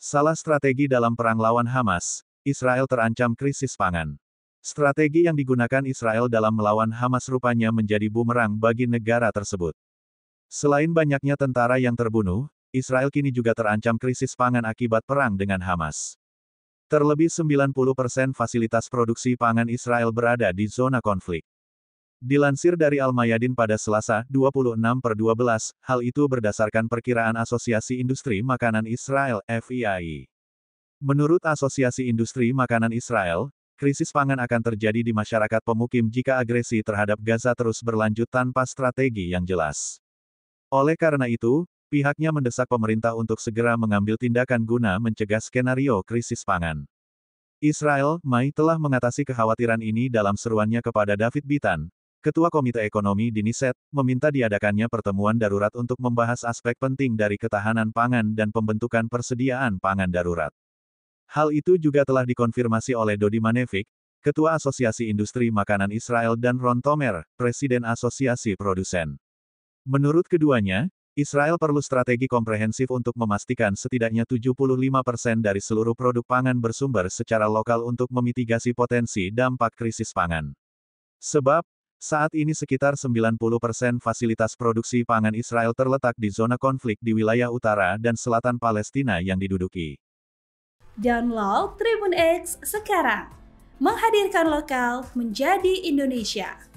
Salah strategi dalam perang lawan Hamas, Israel terancam krisis pangan. Strategi yang digunakan Israel dalam melawan Hamas rupanya menjadi bumerang bagi negara tersebut. Selain banyaknya tentara yang terbunuh, Israel kini juga terancam krisis pangan akibat perang dengan Hamas. Terlebih 90% persen fasilitas produksi pangan Israel berada di zona konflik. Dilansir dari Al-Mayadin pada Selasa, 26 per 12, hal itu berdasarkan perkiraan Asosiasi Industri Makanan Israel, FIAI. Menurut Asosiasi Industri Makanan Israel, krisis pangan akan terjadi di masyarakat pemukim jika agresi terhadap Gaza terus berlanjut tanpa strategi yang jelas. Oleh karena itu, pihaknya mendesak pemerintah untuk segera mengambil tindakan guna mencegah skenario krisis pangan. Israel, Mai telah mengatasi kekhawatiran ini dalam seruannya kepada David Bitan, Ketua Komite Ekonomi Diniset meminta diadakannya pertemuan darurat untuk membahas aspek penting dari ketahanan pangan dan pembentukan persediaan pangan darurat. Hal itu juga telah dikonfirmasi oleh Dodi Manevik, Ketua Asosiasi Industri Makanan Israel dan Ron Tomer, Presiden Asosiasi Produsen. Menurut keduanya, Israel perlu strategi komprehensif untuk memastikan setidaknya 75% dari seluruh produk pangan bersumber secara lokal untuk memitigasi potensi dampak krisis pangan. Sebab, saat ini sekitar 90% persen fasilitas produksi pangan Israel terletak di zona konflik di wilayah utara dan selatan Palestina yang diduduki. Download Tribun X sekarang. Menghadirkan lokal menjadi Indonesia.